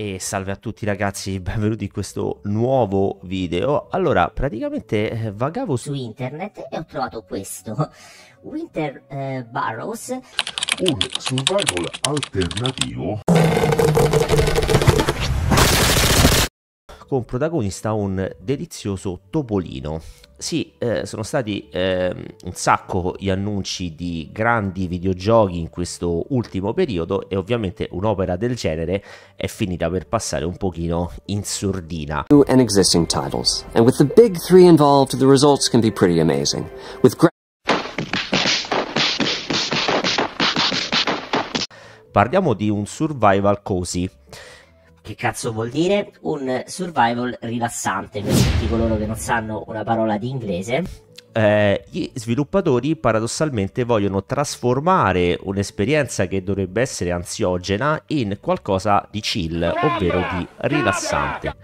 E salve a tutti ragazzi, benvenuti in questo nuovo video. Allora, praticamente eh, vagavo su internet e ho trovato questo. Winter eh, Barrows. Un survival alternativo con protagonista un delizioso topolino. Sì, eh, sono stati eh, un sacco gli annunci di grandi videogiochi in questo ultimo periodo e ovviamente un'opera del genere è finita per passare un pochino in sordina. And existing titles, and with the big three involved, the results can be pretty amazing. With Parliamo di un survival così. Che cazzo vuol dire? Un survival rilassante per tutti coloro che non sanno una parola di inglese. Eh, gli sviluppatori paradossalmente vogliono trasformare un'esperienza che dovrebbe essere ansiogena in qualcosa di chill, ovvero di rilassante.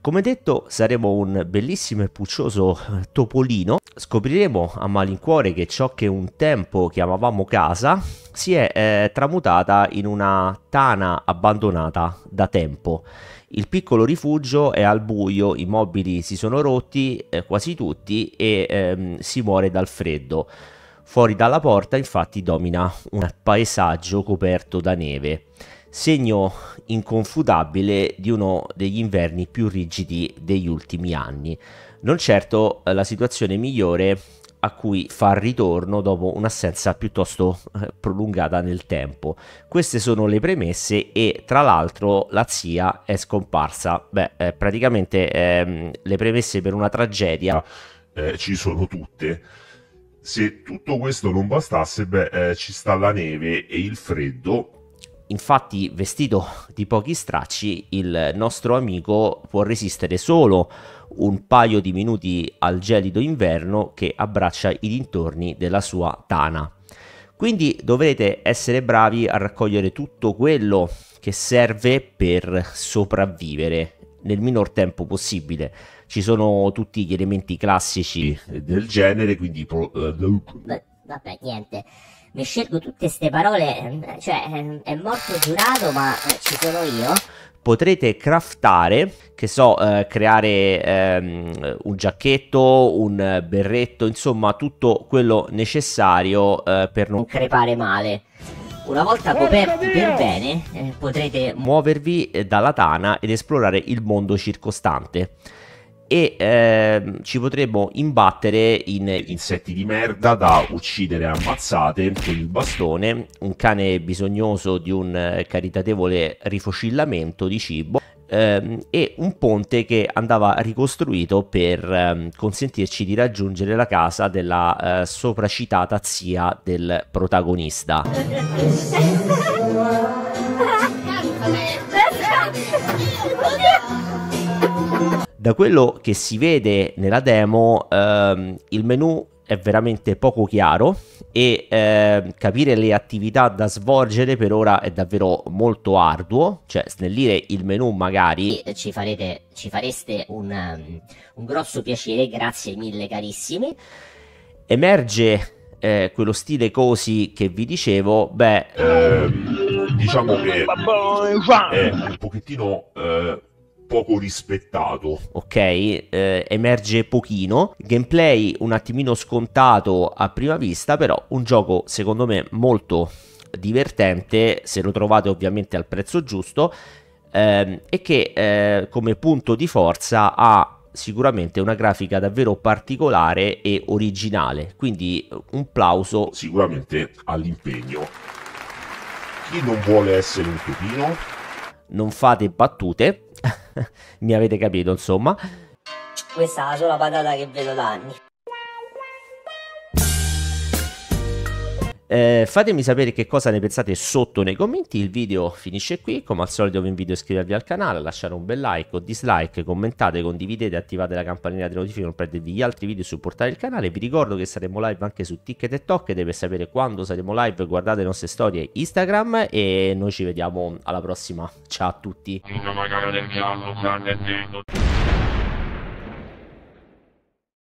Come detto, saremo un bellissimo e puccioso eh, topolino. Scopriremo a malincuore che ciò che un tempo chiamavamo casa si è eh, tramutata in una tana abbandonata da tempo. Il piccolo rifugio è al buio, i mobili si sono rotti eh, quasi tutti e ehm, si muore dal freddo. Fuori dalla porta infatti domina un paesaggio coperto da neve, segno inconfutabile di uno degli inverni più rigidi degli ultimi anni. Non certo eh, la situazione migliore a cui fa ritorno dopo un'assenza piuttosto eh, prolungata nel tempo. Queste sono le premesse e tra l'altro la zia è scomparsa. Beh, eh, praticamente ehm, le premesse per una tragedia ah, eh, ci sono tutte. Se tutto questo non bastasse, beh, eh, ci sta la neve e il freddo Infatti, vestito di pochi stracci, il nostro amico può resistere solo un paio di minuti al gelido inverno che abbraccia i dintorni della sua tana. Quindi dovrete essere bravi a raccogliere tutto quello che serve per sopravvivere nel minor tempo possibile. Ci sono tutti gli elementi classici del genere, quindi... Pro- eh, vabbè, niente. Mi scelgo tutte queste parole, eh, cioè è morto giurato, ma eh, ci sono io. Potrete craftare, che so, eh, creare ehm, un giacchetto, un berretto, insomma tutto quello necessario eh, per non, crepare male. Una volta coperti per bene, eh, potrete muovervi eh, dalla tana ed esplorare il mondo circostante e eh, ci potremmo imbattere in insetti di merda da uccidere ammazzate con il bastone, un cane bisognoso di un eh, caritatevole rifocillamento di cibo ehm, e un ponte che andava ricostruito per ehm, consentirci di raggiungere la casa della eh, sopracitata zia del protagonista. Da quello che si vede nella demo, ehm, il menu è veramente poco chiaro e eh, capire le attività da svolgere per ora è davvero molto arduo, cioè snellire il menu magari. Ci, farete, ci fareste un, um, un grosso piacere, grazie mille carissimi. Emerge eh, quello stile così che vi dicevo, beh... Eh, diciamo che boh, è un pochettino eh, poco rispettato. Ok, eh, emerge pochino. Gameplay un attimino scontato a prima vista, però un gioco secondo me molto divertente se lo trovate ovviamente al prezzo giusto ehm, e che eh, come punto di forza ha sicuramente una grafica davvero particolare e originale quindi un plauso sicuramente all'impegno chi non vuole essere un pepino non fate battute mi avete capito, insomma. Questa è la sola patata che vedo da anni. Eh, fatemi sapere che cosa ne pensate sotto nei commenti. Il video finisce qui. Come al solito, vi invito a iscrivervi al canale, a lasciare un bel like o dislike, commentate, condividete, attivate la campanella delle notifiche non perdervi gli altri video e supportare il canale. Vi ricordo che saremo live anche su TikTok e Tok. E sapere quando saremo live, guardate le nostre storie Instagram. E noi ci vediamo alla prossima. Ciao a tutti.